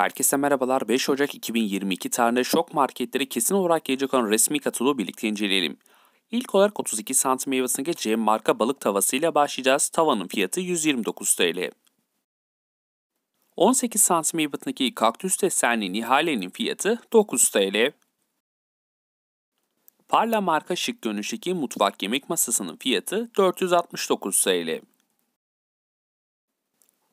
Herkese merhabalar. 5 Ocak 2022 tarihinde şok marketlere kesin olarak gelecek olan resmi kataloğu birlikte inceleyelim. İlk olarak 32 santim meyvesindeki C marka balık tavasıyla başlayacağız. Tavanın fiyatı 129 TL. 18 santim meyvesindeki kaktüs desenli Nihale'nin fiyatı 9 TL. Parla marka şık görünüşteki mutfak yemek masasının fiyatı 469 TL.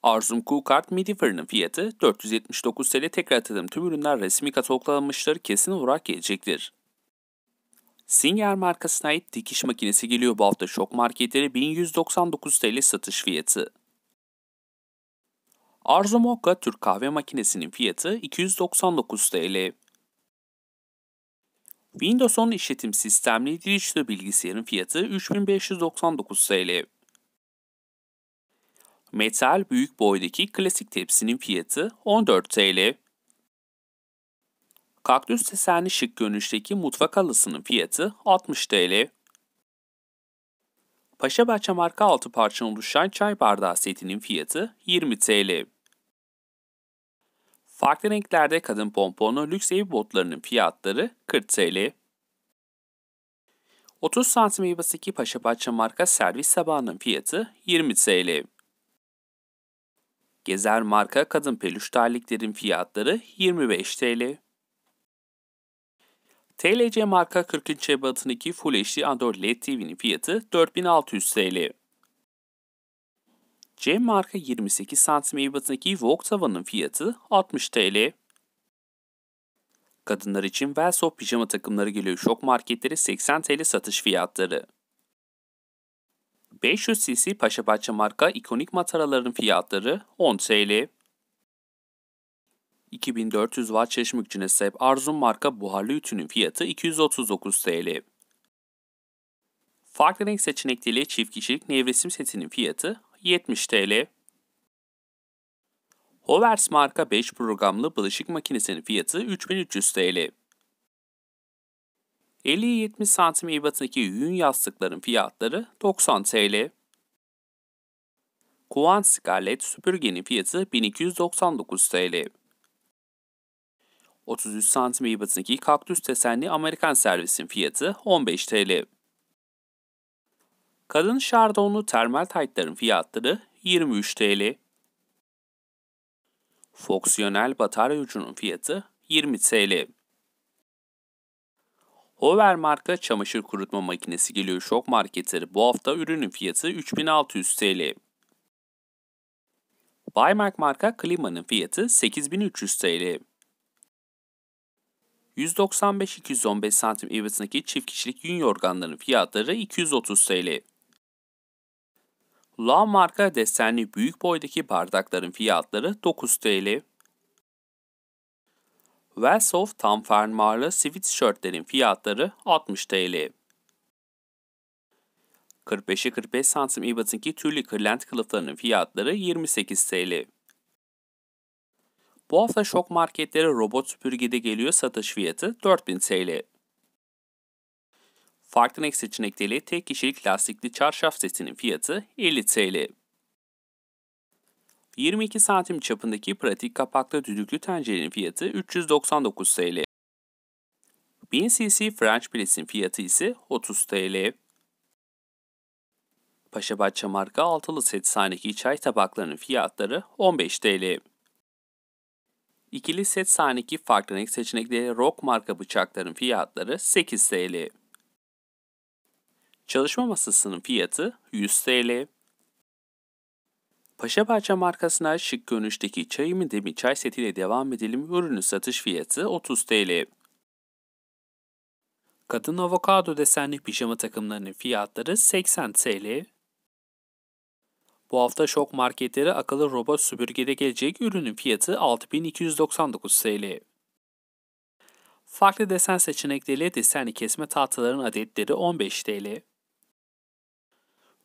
Arzum Kukart midi fırının fiyatı 479 TL tekrar atadığım tüm ürünler resmi kataloglanmışları kesin olarak gelecektir. Singer markasına ait dikiş makinesi geliyor bu hafta şok marketlere 1199 TL satış fiyatı. Arzu Mokka Türk kahve makinesinin fiyatı 299 TL. Windows 10 işletim sistemli dizüstü bilgisayarın fiyatı 3599 TL. Metal büyük boydaki klasik tepsinin fiyatı 14 TL. Kaktüs desenli şık görünüşteki mutfak halısının fiyatı 60 TL. Paşa bahçe marka altı parçanın oluşan çay bardağı setinin fiyatı 20 TL. Farklı renklerde kadın pomponlu lüks ev botlarının fiyatları 40 TL. 30 santim yuvasındaki bahçe marka servis tabağının fiyatı 20 TL. Gezer marka kadın peluş terliklerin fiyatları 25 TL. TLC marka 40. ebatındaki Full HD Android LED TV'nin fiyatı 4600 TL. C marka 28 e cm ebatındaki Vogue tavanın fiyatı 60 TL. Kadınlar için Velsoft pijama takımları geliyor şok marketleri 80 TL satış fiyatları. 500 cc Paşabahçe marka ikonik mataraların fiyatları 10 TL. 2400 watt çeşmikçine sahip Arzum marka buharlı ütünün fiyatı 239 TL. Farklı renk seçenekleriyle çift kişilik nevresim setinin fiyatı 70 TL. Hovers marka 5 programlı bulaşık makinesinin fiyatı 3300 TL. 50-70 santim ebatındaki yün yastıkların fiyatları 90 TL. Kuvan Scarlett süpürgenin fiyatı 1299 TL. 33 santim ebatındaki kaktüs desenli Amerikan servisin fiyatı 15 TL. Kadın şardonlu termal taytların fiyatları 23 TL. Foksiyonel batarya ucunun fiyatı 20 TL. Hover marka çamaşır kurutma makinesi geliyor şok marketleri. Bu hafta ürünün fiyatı 3600 TL. Baymark marka klimanın fiyatı 8300 TL. 195-215 santim ebatındaki çift kişilik yün yorganların fiyatları 230 TL. Loa marka desenli büyük boydaki bardakların fiyatları 9 TL. Velsoft tam fermuarlı sivit tişörtlerin fiyatları 60 TL. 45'e 45 santim ibatınki türlü kırlent kılıflarının fiyatları 28 TL. Bu hafta şok marketlere robot süpürgede geliyor satış fiyatı 4000 TL. Farklınex seçenekleriyle tek kişilik lastikli çarşaf setinin fiyatı 50 TL. 22 santim çapındaki pratik kapaklı düdüklü tencerenin fiyatı 399 TL. 1000cc French Press'in fiyatı ise 30 TL. Paşabahçe marka altılı set setsanedeki çay tabaklarının fiyatları 15 TL. İkili setsanedeki farklı renk seçenekleri Rock marka bıçakların fiyatları 8 TL. Çalışma masasının fiyatı 100 TL. Paşa Parça markasına şık görünüşteki çay mı demi çay setiyle devam edelim. Ürünün satış fiyatı 30 TL. Kadın avokado desenli pijama takımlarının fiyatları 80 TL. Bu hafta şok marketlere akıllı robot süpürgede gelecek ürünün fiyatı 6299 TL. Farklı desen seçenekleriyle desenli kesme tahtaların adetleri 15 TL.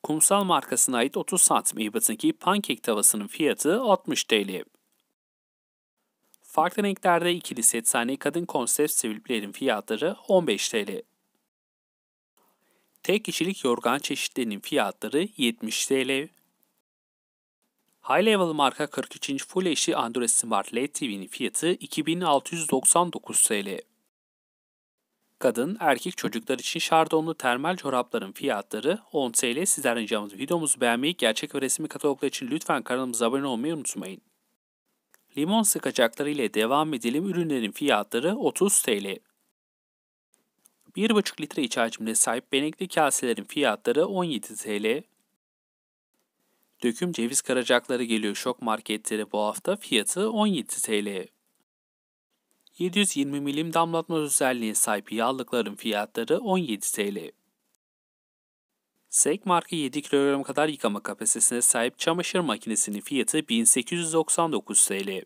Kumsal markasına ait 30 santim ibatındaki pankek tavasının fiyatı 60 TL. Farklı renklerde ikili setsane kadın konsept sevilplerin fiyatları 15 TL. Tek kişilik yorgan çeşitlerinin fiyatları 70 TL. High Level marka 43. Full HD Android Smart LED TV'nin fiyatı 2699 TL. Kadın, erkek çocuklar için şardonlu termal çorapların fiyatları 10 TL. Sizden ricamız videomuzu beğenmeyi, gerçek ve resmi kataloglar için lütfen kanalımıza abone olmayı unutmayın. Limon sıkacakları ile devam edelim. Ürünlerin fiyatları 30 TL. 1,5 litre iç hacimine sahip benekli kaselerin fiyatları 17 TL. Döküm ceviz karacakları geliyor şok marketlere bu hafta fiyatı 17 TL. 720 milim damlatma özelliğine sahip yağlıkların fiyatları 17 TL. Sek marka 7 kilogram kadar yıkama kapasitesine sahip çamaşır makinesinin fiyatı 1899 TL.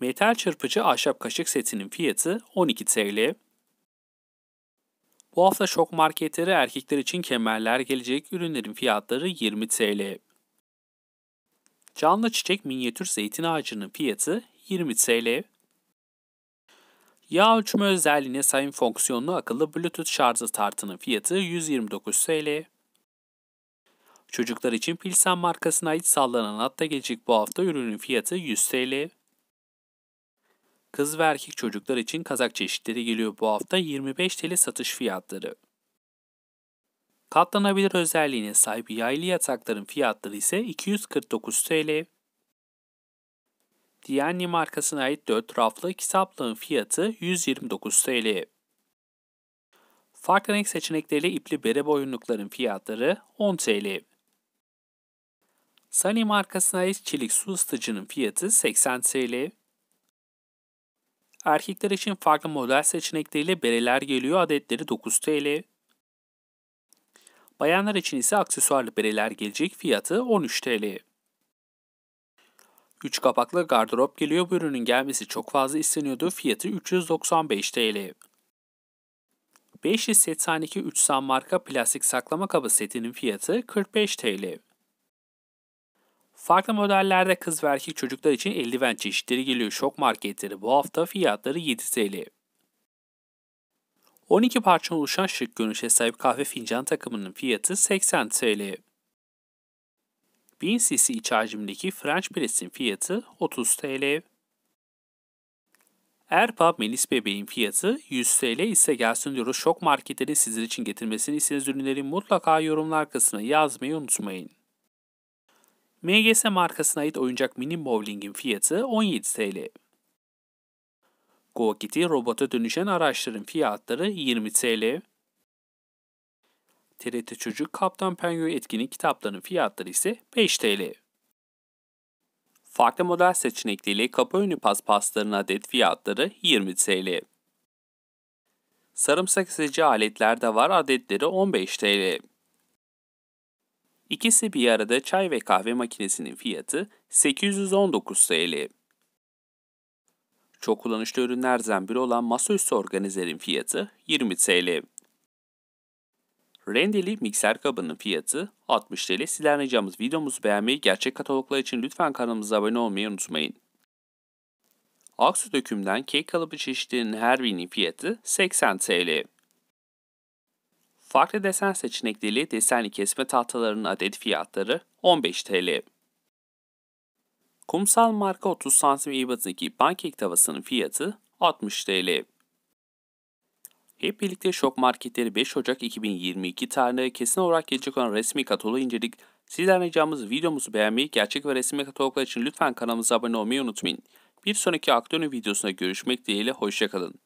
Metal çırpıcı ahşap kaşık setinin fiyatı 12 TL. Bu hafta şok marketleri erkekler için kemerler gelecek ürünlerin fiyatları 20 TL. Canlı çiçek minyatür zeytin ağacının fiyatı 20 TL. Yağ ölçme özelliğine sahip fonksiyonlu akıllı Bluetooth şarjı tartının fiyatı 129 TL. Çocuklar için Pilsen markasına ait sallanan hatta gelecek bu hafta ürünün fiyatı 100 TL. Kız ve erkek çocuklar için kazak çeşitleri geliyor bu hafta 25 TL satış fiyatları. Katlanabilir özelliğine sahip yaylı yatakların fiyatları ise 249 TL. Diyanni markasına ait 4 raflı kitaplığın fiyatı 129 TL. Farklı renk seçenekleriyle ipli bere boyunlukların fiyatları 10 TL. Sunny markasına ait çelik su ısıtıcının fiyatı 80 TL. Erkekler için farklı model seçenekleriyle bereler geliyor adetleri 9 TL. Bayanlar için ise aksesuarlı bereler gelecek fiyatı 13 TL. 3 kapaklı gardırop geliyor. Bu ürünün gelmesi çok fazla isteniyordu. Fiyatı 395 TL. 582 3 san marka plastik saklama kabı setinin fiyatı 45 TL. Farklı modellerde kız ve erkek çocuklar için eldiven çeşitleri geliyor. Şok marketleri bu hafta fiyatları 7 TL. 12 parça oluşan şık görünüşe sahip kahve fincan takımının fiyatı 80 TL. 1000 cc iç hacimdeki French Press'in fiyatı 30 TL. Erpub Melis Bebeğin fiyatı 100 TL ise gelsin diyoruz. Şok marketlerin sizler için getirmesini istediğiniz ürünleri mutlaka yorumlar kısmına yazmayı unutmayın. MGS markasına ait oyuncak mini bowling'in fiyatı 17 TL. GoGit'i robota dönüşen araçların fiyatları 20 TL. TRT Çocuk Kaptan Penguin etkinlik kitaplarının fiyatları ise 5 TL. Farklı model seçenekleriyle kapı önü paspasların adet fiyatları 20 TL. Sarımsak ezici aletler de var adetleri 15 TL. İkisi bir arada çay ve kahve makinesinin fiyatı 819 TL. Çok kullanışlı ürünlerden biri olan masaüstü organizerin fiyatı 20 TL. Rendeli mikser kabının fiyatı 60 TL. Sizlerleyeceğimiz videomuzu beğenmeyi, gerçek kataloglar için lütfen kanalımıza abone olmayı unutmayın. Aksu dökümden kek kalıbı çeşitlerinin her birinin fiyatı 80 TL. Farklı desen seçenekleri desenli kesme tahtalarının adet fiyatları 15 TL. Kumsal marka 30 cm ebatındaki pankek tavasının fiyatı 60 TL. Hep birlikte Şok Marketleri 5 Ocak 2022 tarihinde kesin olarak gelecek olan resmi kataloğu inceledik. Sizden ricamız videomuzu beğenmeyi, gerçek ve resmi kataloglar için lütfen kanalımıza abone olmayı unutmayın. Bir sonraki aktörün videosunda görüşmek dileğiyle, hoşçakalın.